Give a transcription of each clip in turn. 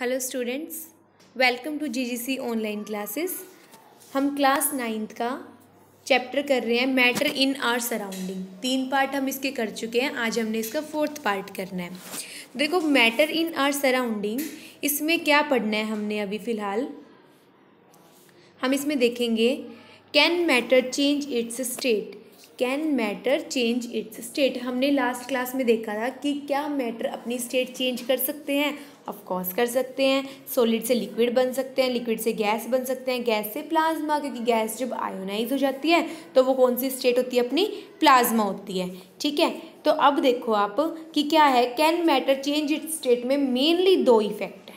hello students welcome to GGC online classes हम class ninth का chapter कर रहे हैं मैटर इन आर सराउंडिंग तीन पार्ट हम इसके कर चुके हैं आज हमने इसका फोर्थ पार्ट करना है देखो मैटर इन आर सराउंडिंग इसमें क्या पढ़ना है हमने अभी फ़िलहाल हम इसमें देखेंगे can matter change its state can matter change its state हमने लास्ट क्लास में देखा था कि क्या मैटर अपनी स्टेट चेंज कर सकते हैं ऑफकोर्स कर सकते हैं सॉलिड से लिक्विड बन सकते हैं लिक्विड से गैस बन सकते हैं गैस से प्लाज्मा क्योंकि गैस जब आयोनाइज हो जाती है तो वो कौन सी स्टेट होती है अपनी प्लाज्मा होती है ठीक है तो अब देखो आप कि क्या है can matter change it state में मेनली दो इफेक्ट हैं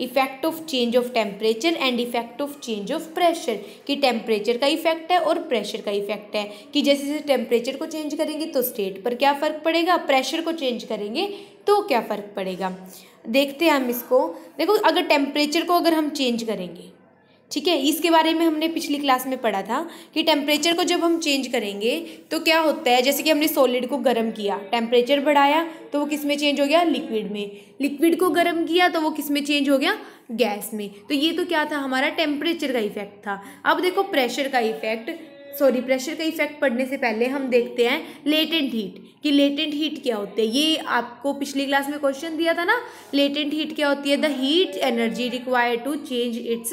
effect of change of temperature and effect of change of pressure कि टेम्परेचर का इफेक्ट है और प्रेशर का इफेक्ट है कि जैसे जैसे टेम्परेचर को चेंज करेंगे तो स्टेट पर क्या फ़र्क पड़ेगा प्रेशर को चेंज करेंगे तो क्या फ़र्क पड़ेगा देखते हैं हम इसको देखो अगर टेम्परेचर को अगर हम चेंज करेंगे ठीक है इसके बारे में हमने पिछली क्लास में पढ़ा था कि टेम्परेचर को जब हम चेंज करेंगे तो क्या होता है जैसे कि हमने सॉलिड को गर्म किया टेम्परेचर बढ़ाया तो वो किस में चेंज हो गया लिक्विड में लिक्विड को गर्म किया तो वो किस में चेंज हो गया गैस में तो ये तो क्या था हमारा टेम्परेचर का इफेक्ट था अब देखो प्रेशर का इफेक्ट सॉरी प्रेशर का इफेक्ट पड़ने से पहले हम देखते हैं लेटेंट हीट कि लेटेंट हीट क्या होती है ये आपको पिछली क्लास में क्वेश्चन दिया था ना लेटेंट हीट क्या होती है the heat energy require to change its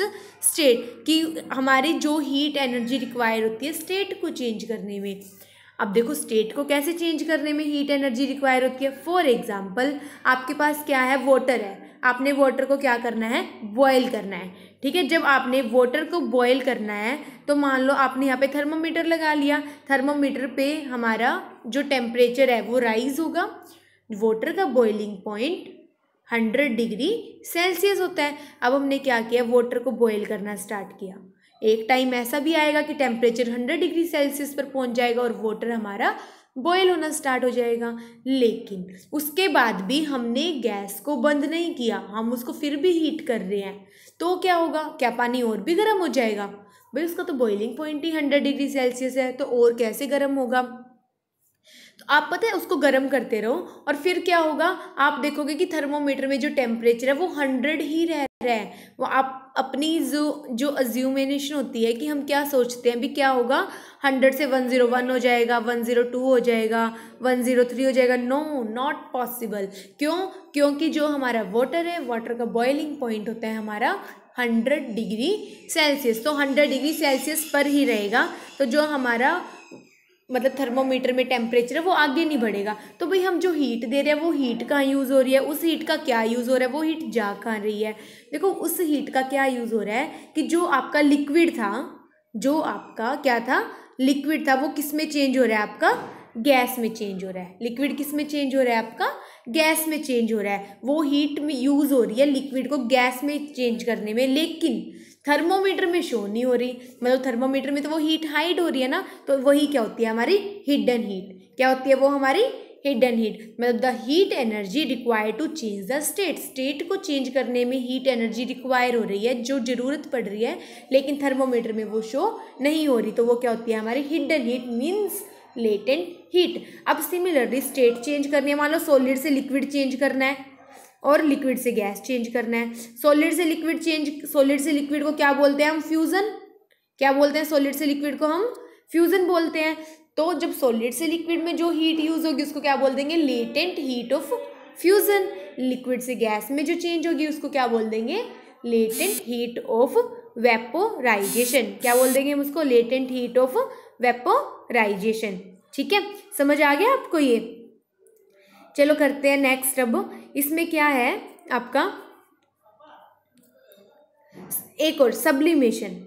state कि हमारी जो हीट एनर्जी रिक्वायर होती है स्टेट को चेंज करने में अब देखो स्टेट को कैसे चेंज करने में हीट एनर्जी रिक्वायर होती है फॉर एग्जाम्पल आपके पास क्या है वाटर है आपने वाटर को क्या करना है बॉयल करना है ठीक है जब आपने वाटर को बॉयल करना है तो मान लो आपने यहाँ पे थर्मोमीटर लगा लिया थर्मोमीटर पे हमारा जो टेम्परेचर है वो राइज होगा वाटर का boiling point hundred degree Celsius होता है अब हमने क्या किया वाटर को बॉयल करना स्टार्ट किया एक टाइम ऐसा भी आएगा कि टेम्परेचर हंड्रेड डिग्री सेल्सियस पर पहुंच जाएगा और वाटर हमारा बॉयल होना स्टार्ट हो जाएगा लेकिन उसके बाद भी हमने गैस को बंद नहीं किया हम उसको फिर भी हीट कर रहे हैं तो क्या होगा क्या पानी और भी गर्म हो जाएगा भाई उसका तो बॉइलिंग पॉइंट ही हंड्रेड डिग्री सेल्सियस है तो और कैसे गर्म होगा तो आप पता है उसको गर्म करते रहो और फिर क्या होगा आप देखोगे कि थर्मोमीटर में जो टेम्परेचर है वो हंड्रेड ही रह रहे हैं वो आप अपनी जो जो अज्यूमिनेशन होती है कि हम क्या सोचते हैं भी क्या होगा हंड्रेड से वन ज़ीरो वन हो जाएगा वन ज़ीरो टू हो जाएगा वन ज़ीरो थ्री हो जाएगा नो नॉट पॉसिबल क्यों क्योंकि जो हमारा वाटर है वाटर का बॉइलिंग पॉइंट होता है हमारा हंड्रेड डिग्री सेल्सियस तो हंड्रेड डिग्री सेल्सियस पर ही रहेगा तो जो हमारा मतलब थर्मोमीटर में टेम्परेचर है वो आगे नहीं बढ़ेगा तो भाई हम जो हीट दे रहे हैं वो हीट कहाँ यूज़ हो रही है उस हीट का क्या यूज़ हो रहा है वो हीट जा कहाँ रही है देखो उस हीट का क्या यूज़ हो रहा है कि जो आपका लिक्विड था जो आपका क्या था लिक्विड था वो किस में चेंज हो रहा है आपका गैस में चेंज हो रहा है लिक्विड किस में चेंज हो रहा है आपका गैस में चेंज हो रहा है वो हीट में यूज़ हो रही है लिक्विड को गैस में चेंज करने में लेकिन थर्मोमीटर में शो नहीं हो रही मतलब थर्मोमीटर में तो वो हीट हाइड हो रही है ना तो वही क्या होती है हमारी हिडन हीट क्या होती है वो हमारी हिडन हीट मतलब the heat energy require to change the state state को चेंज करने में हीट एनर्जी रिक्वायर हो रही है जो ज़रूरत पड़ रही है लेकिन थर्मोमीटर में वो शो नहीं हो रही तो वो क्या होती है हमारी hidden heat means latent heat अब सिमिलरली स्टेट चेंज करने मान लो सॉलिड से लिक्विड चेंज करना है और लिक्विड से गैस चेंज करना है सॉलिड से लिक्विड चेंज सॉलिड से लिक्विड को क्या बोलते हैं हम फ्यूज़न क्या बोलते हैं सॉलिड से लिक्विड को हम फ्यूज़न बोलते हैं तो जब सॉलिड से लिक्विड में जो हीट यूज़ होगी उसको क्या बोल देंगे latent heat of fusion liquid से गैस में जो चेंज होगी उसको क्या बोल देंगे लेटेंट हीट ऑफ वेपोराइजेशन क्या बोल देंगे हम उसको लेटेंट हीट ऑफ वेपोराइजेशन ठीक है समझ आ गया आपको ये चलो करते हैं नेक्स्ट अब इसमें क्या है आपका एक और सब्लिमेशन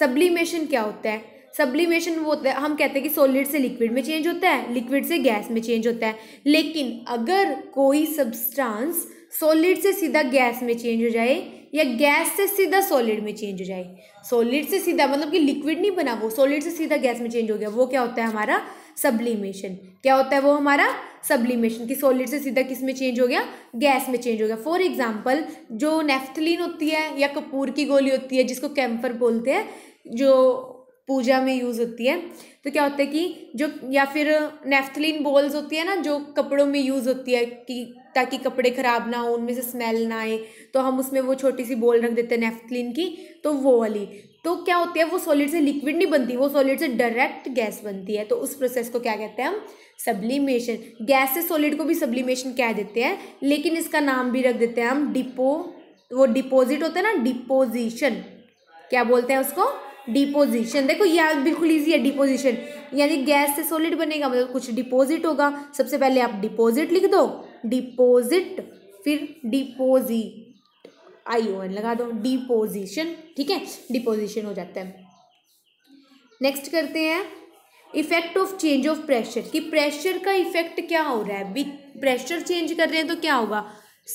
सब्लिमेशन क्या होता है सब्लिमेशन वो होता है हम कहते हैं कि सॉलिड से लिक्विड में चेंज होता है लिक्विड से गैस में चेंज होता है लेकिन अगर कोई सब्सटेंस सॉलिड से सीधा गैस में चेंज हो जाए या गैस से सीधा सॉलिड में चेंज हो जाए सॉलिड से सीधा मतलब कि लिक्विड नहीं बना वो सॉलिड से सीधा गैस में चेंज हो गया वो क्या होता है हमारा सब्लिमेशन क्या होता है वो हमारा सब्लिमेशन कि सॉलिड से सीधा किस में चेंज हो गया गैस में चेंज हो गया फॉर एग्जाम्पल जो नेफ्थलिन होती है या कपूर की गोली होती है जिसको कैम्फर बोलते हैं जो पूजा में यूज़ होती है तो क्या होता है कि जो या फिर नेफ्थलिन बॉल्स होती है ना जो कपड़ों में यूज़ होती है कि ताकि कपड़े ख़राब ना हो उनमें से स्मेल ना आए तो हम उसमें वो छोटी सी बॉल रख देते हैं नेफ्थलिन की तो वो वाली तो क्या होती है वो सॉलिड से लिक्विड नहीं बनती वो सॉलिड से डायरेक्ट गैस बनती है तो उस प्रोसेस को क्या कहते हैं हम सब्लिमेशन गैस से सॉलिड को भी सब्लिमेशन कह देते हैं लेकिन इसका नाम भी रख देते हैं हम डिपो वो डिपोजिट होता है ना डिपोजिशन क्या बोलते हैं उसको डिपोजिशन देखो ये बिल्कुल ईजी है डिपोजिशन यानी गैस से सॉलिड बनेगा मतलब कुछ डिपोजिट होगा सबसे पहले आप डिपोजिट लिख दो डिपोजिट फिर डिपोजी आई ओ एन लगा दो डिपोजिशन ठीक है डिपोजिशन हो जाता है नेक्स्ट करते हैं effect of change of pressure कि प्रेशर का इफेक्ट क्या हो रहा है विथ प्रेशर चेंज कर रहे हैं तो क्या होगा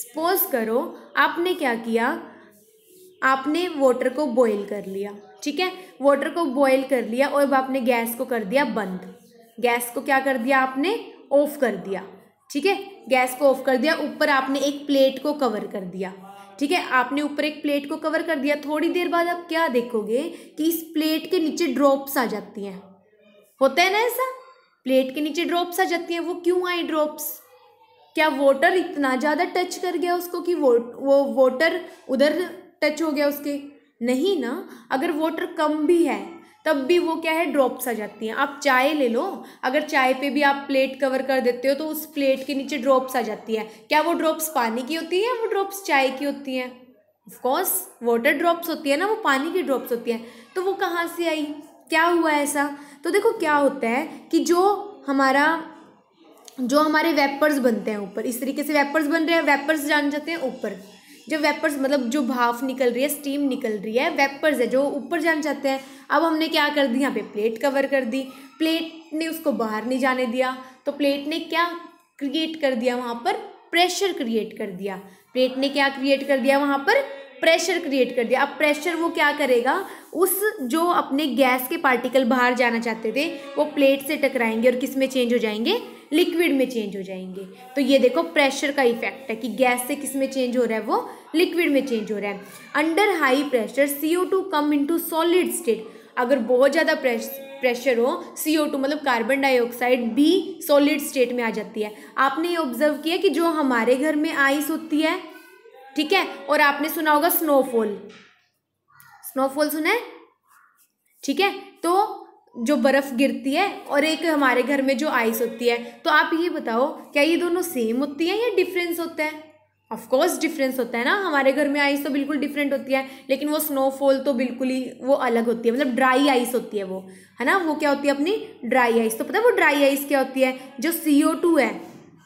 सपोज करो आपने क्या किया आपने वाटर को बॉईल कर लिया ठीक है वाटर को बॉईल कर लिया और अब आपने गैस को कर दिया बंद गैस को क्या कर दिया आपने ऑफ कर दिया ठीक है गैस को ऑफ कर दिया ऊपर आपने एक प्लेट को कवर कर दिया ठीक है आपने ऊपर एक प्लेट को कवर कर दिया थोड़ी देर बाद आप क्या देखोगे कि इस प्लेट के नीचे ड्रॉप्स आ जाती हैं होता है ना ऐसा प्लेट के नीचे ड्रॉप्स आ जाती हैं वो क्यों आई ड्रॉप्स क्या वाटर इतना ज़्यादा टच कर गया उसको कि वो वो वाटर उधर टच हो गया उसके नहीं ना अगर वाटर कम भी है तब भी वो क्या है ड्रॉप्स आ जाती हैं आप चाय ले लो अगर चाय पे भी आप प्लेट कवर कर देते हो तो उस प्लेट के नीचे ड्रॉप्स आ जाती है क्या वो ड्रॉप्स पानी की होती है वो ड्रॉप्स चाय की होती हैं ऑफकोर्स वाटर ड्रॉप्स होती है ना वो पानी की ड्रॉप्स होती हैं तो वो कहाँ से आई क्या हुआ ऐसा तो देखो क्या होता है कि जो हमारा जो हमारे वेपर्स बनते हैं ऊपर इस तरीके से वेपर्स बन रहे हैं वेपर्स जान जाते हैं ऊपर जो वेपर्स मतलब जो भाफ निकल रही है स्टीम निकल रही है वेपर्स है जो ऊपर जाना चाहते हैं अब हमने क्या कर दी यहाँ पे प्लेट कवर कर दी प्लेट ने उसको बाहर नहीं जाने दिया तो प्लेट ने क्या क्रिएट कर दिया वहाँ पर प्रेशर क्रिएट कर दिया प्लेट ने क्या क्रिएट कर दिया वहाँ पर प्रेशर क्रिएट कर दिया अब प्रेशर वो क्या करेगा उस जो अपने गैस के पार्टिकल बाहर जाना चाहते थे वो प्लेट से टकराएंगे और किस में चेंज हो जाएंगे लिक्विड में चेंज हो जाएंगे तो ये देखो प्रेशर का इफेक्ट है कि गैस से किस में चेंज हो रहा है वो लिक्विड में चेंज हो रहा है under high pressure C O two come to solid state अगर बहुत ज़्यादा प्रेशर हो सी ओ टू मतलब कार्बन डाइऑक्साइड भी सॉलिड स्टेट में आ जाती है आपने ये ऑब्जर्व किया कि जो हमारे घर में आइस होती है ठीक है और आपने सुना होगा स्नोफॉल स्नोफॉल सुना है ठीक है तो जो बर्फ़ गिरती है और एक हमारे घर में जो आइस होती है तो आप ये बताओ क्या ये दोनों सेम होती हैं या डिफरेंस होता है ऑफ कोर्स डिफरेंस होता है ना हमारे घर में आइस तो बिल्कुल डिफरेंट होती है लेकिन वो स्नोफॉल तो बिल्कुल ही वो अलग होती है मतलब ड्राई आइस होती है वो है ना वो क्या होती है अपनी ड्राई आइस तो पता है वो ड्राई आइस क्या होती है जो सी ओ टू है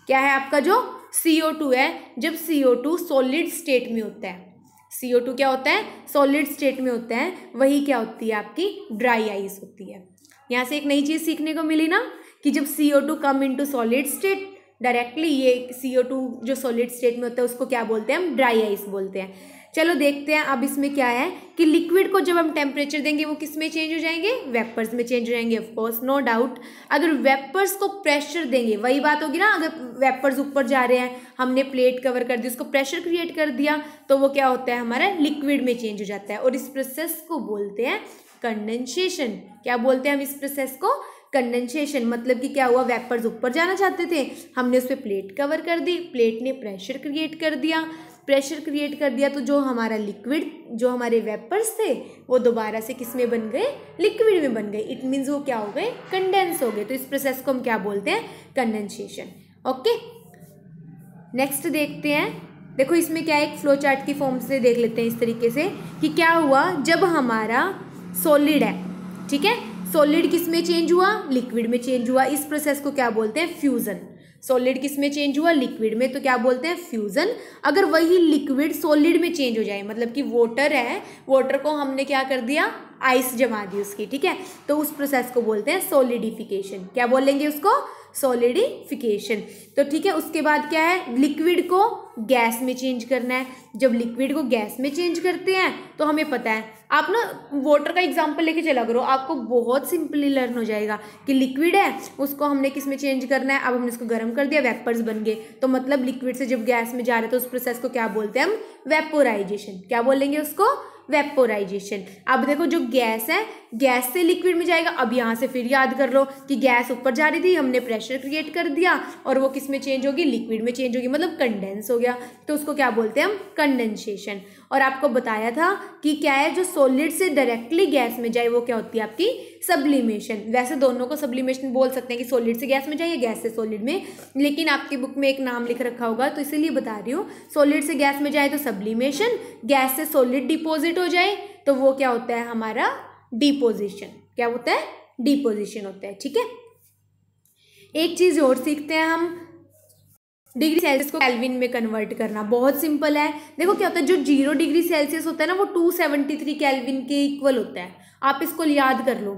क्या है आपका जो सी ओ टू है जब C O two solid state में होता है सी ओ टू क्या होता है सॉलिड स्टेट में होता है वही क्या होती है आपकी ड्राई आइस होती है यहाँ से एक नई चीज़ सीखने को मिली ना कि जब C O two come into solid state directly ये सी ओ टू जो सॉलिड स्टेट में होता है उसको क्या बोलते हैं हम ड्राई आइस बोलते हैं चलो देखते हैं अब इसमें क्या है कि लिक्विड को जब हम टेम्परेचर देंगे वो किस में चेंज हो जाएंगे वेपर्स में चेंज हो जाएंगे ऑफकोर्स नो डाउट अगर वेपर्स को प्रेशर देंगे वही बात होगी ना अगर वेपर्स ऊपर जा रहे हैं हमने प्लेट कवर कर दी उसको प्रेशर क्रिएट कर दिया तो वो क्या होता है हमारा लिक्विड में चेंज हो जाता है और इस प्रोसेस को बोलते हैं कंडेंसेशन क्या बोलते हैं हम इस प्रोसेस को कंडेंसेशन मतलब कि क्या हुआ वेपर्स ऊपर जाना चाहते थे हमने उस पर प्लेट कवर कर दी प्लेट ने प्रेशर क्रिएट कर दिया प्रेशर क्रिएट कर दिया तो जो हमारा लिक्विड जो हमारे वेपर्स थे वो दोबारा से किस में बन गए लिक्विड में बन गए इट मीन्स वो क्या हो गए कंडेंस हो गए तो इस प्रोसेस को हम क्या बोलते हैं कंडेंसेशन ओके नेक्स्ट देखते हैं देखो इसमें क्या एक फ्लो चार्ट की फॉर्म से देख लेते हैं इस तरीके से कि क्या हुआ जब हमारा सॉलिड है ठीक है सॉलिड किस में चेंज हुआ लिक्विड में चेंज हुआ इस प्रोसेस को क्या बोलते हैं फ्यूज़न सॉलिड किस में चेंज हुआ लिक्विड में तो क्या बोलते हैं फ्यूज़न अगर वही लिक्विड सॉलिड में चेंज हो जाए मतलब कि वाटर है वाटर को हमने क्या कर दिया आइस जमा दी उसकी ठीक है तो उस प्रोसेस को बोलते हैं सोलिडिफिकेशन क्या बोलेंगे उसको सॉलिडिफिकेशन तो ठीक है उसके बाद क्या है लिक्विड को गैस में चेंज करना है जब लिक्विड को गैस में चेंज करते हैं तो हमें पता है आप ना वाटर का एग्जांपल लेके चला करो आपको बहुत सिंपली लर्न हो जाएगा कि लिक्विड है उसको हमने किस में चेंज करना है अब हमने इसको गर्म कर दिया वेपर्स बन गए तो मतलब लिक्विड से जब गैस में जा रहे तो उस प्रोसेस को क्या बोलते हैं हम वेपोराइजेशन क्या बोलेंगे उसको वेपोराइजेशन अब देखो जो गैस है गैस से लिक्विड में जाएगा अब यहाँ से फिर याद कर लो कि गैस ऊपर जा रही थी हमने प्रेशर क्रिएट कर दिया और वो किस में चेंज होगी लिक्विड में चेंज होगी मतलब कंडेंस हो गया तो उसको क्या बोलते हैं हम कंडेंसेशन और आपको बताया था कि क्या है जो सॉलिड से डायरेक्टली गैस में जाए वो क्या होती है आपकी सब्लिमेशन वैसे दोनों को सब्लिमेशन बोल सकते हैं कि सॉलिड से गैस में जाए या गैस से सॉलिड में लेकिन आपकी बुक में एक नाम लिख रखा होगा तो इसीलिए बता रही हूँ सॉलिड से गैस में जाए तो सब्लिमेशन गैस से सॉलिड डिपोजिट हो जाए तो वो क्या होता है हमारा डिपोजिशन क्या होता है डिपोजिशन होता है ठीक है एक चीज़ और सीखते हैं हम डिग्री सेल्सियस को कैलविन में कन्वर्ट करना बहुत सिंपल है देखो क्या होता है जो जीरो डिग्री सेल्सियस होता है ना वो टू सेवेंटी थ्री कैलविन के इक्वल होता है आप इसको याद कर लो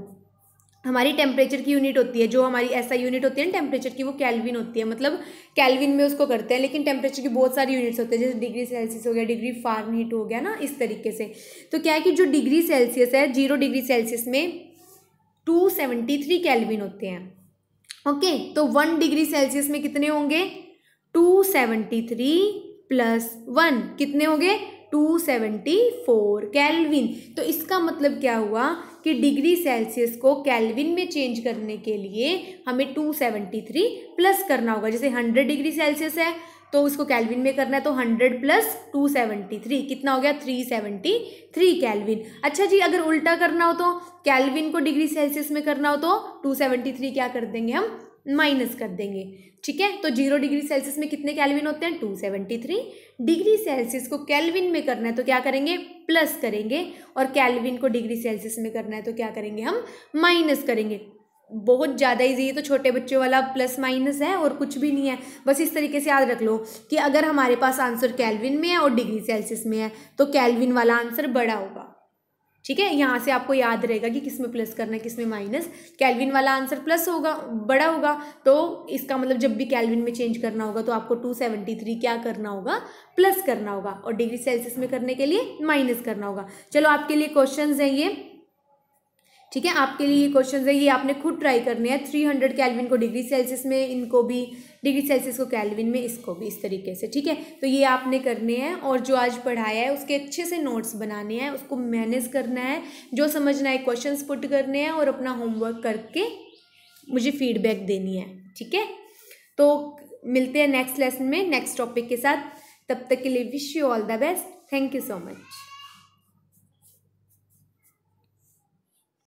हमारी टेम्परेचर की यूनिट होती है जो हमारी ऐसा यूनिट होती है ना टेम्परेचर की वो कैलविन होती है मतलब कैलविन में उसको करते हैं लेकिन टेम्परेचर की बहुत सारी यूनिट्स होते हैं जैसे डिग्री सेल्सियस हो गया डिग्री फारनहीट हो गया ना इस तरीके से तो क्या है कि जो डिग्री सेल्सियस है जीरो डिग्री सेल्सियस में टू सेवेंटी थ्री कैलविन होते हैं ओके okay, तो वन डिग्री सेल्सियस में कितने होंगे two seventy three plus one कितने हो गए टू सेवेंटी फोर कैलविन तो इसका मतलब क्या हुआ कि डिग्री सेल्सियस को कैलविन में चेंज करने के लिए हमें टू सेवेंटी थ्री प्लस करना होगा जैसे हंड्रेड डिग्री सेल्सियस है तो उसको कैलविन में करना है तो hundred plus two seventy three कितना हो गया थ्री सेवेंटी थ्री कैलविन अच्छा जी अगर उल्टा करना हो तो कैलविन को डिग्री सेल्सियस में करना हो तो टू सेवेंटी थ्री क्या कर देंगे हम माइनस कर देंगे ठीक है तो जीरो डिग्री सेल्सियस में कितने कैलविन होते हैं two seventy three degree Celsius को कैलविन में करना है तो क्या करेंगे प्लस करेंगे और कैलविन को डिग्री सेल्सियस में करना है तो क्या करेंगे हम माइनस करेंगे बहुत ज़्यादा ईजी है तो छोटे बच्चों वाला प्लस माइनस है और कुछ भी नहीं है बस इस तरीके से याद रख लो कि अगर हमारे पास आंसर कैलविन में है और डिग्री सेल्सियस में है तो कैलविन वाला आंसर बड़ा होगा ठीक है यहाँ से आपको याद रहेगा कि किस में प्लस करना है किस में माइनस कैलविन वाला आंसर प्लस होगा बड़ा होगा तो इसका मतलब जब भी कैलविन में चेंज करना होगा तो आपको टू सेवेंटी थ्री क्या करना होगा प्लस करना होगा और डिग्री सेल्सियस में करने के लिए माइनस करना होगा चलो आपके लिए क्वेश्चन हैं ये ठीक है आपके लिए ये क्वेश्चन है ये आपने खुद ट्राई करने हैं थ्री हंड्रेड कैलविन को डिग्री सेल्सियस में इनको भी डिग्री सेल्सियस को कैलविन में इसको भी इस तरीके से ठीक है तो ये आपने करने हैं और जो आज पढ़ाया है उसके अच्छे से नोट्स बनाने हैं उसको मैनेज करना है जो समझना है क्वेश्चन पुट करने हैं और अपना होमवर्क करके मुझे फीडबैक देनी है ठीक है तो मिलते हैं नेक्स्ट लेसन में नेक्स्ट टॉपिक के साथ तब तक के लिए wish you all the best thank you so much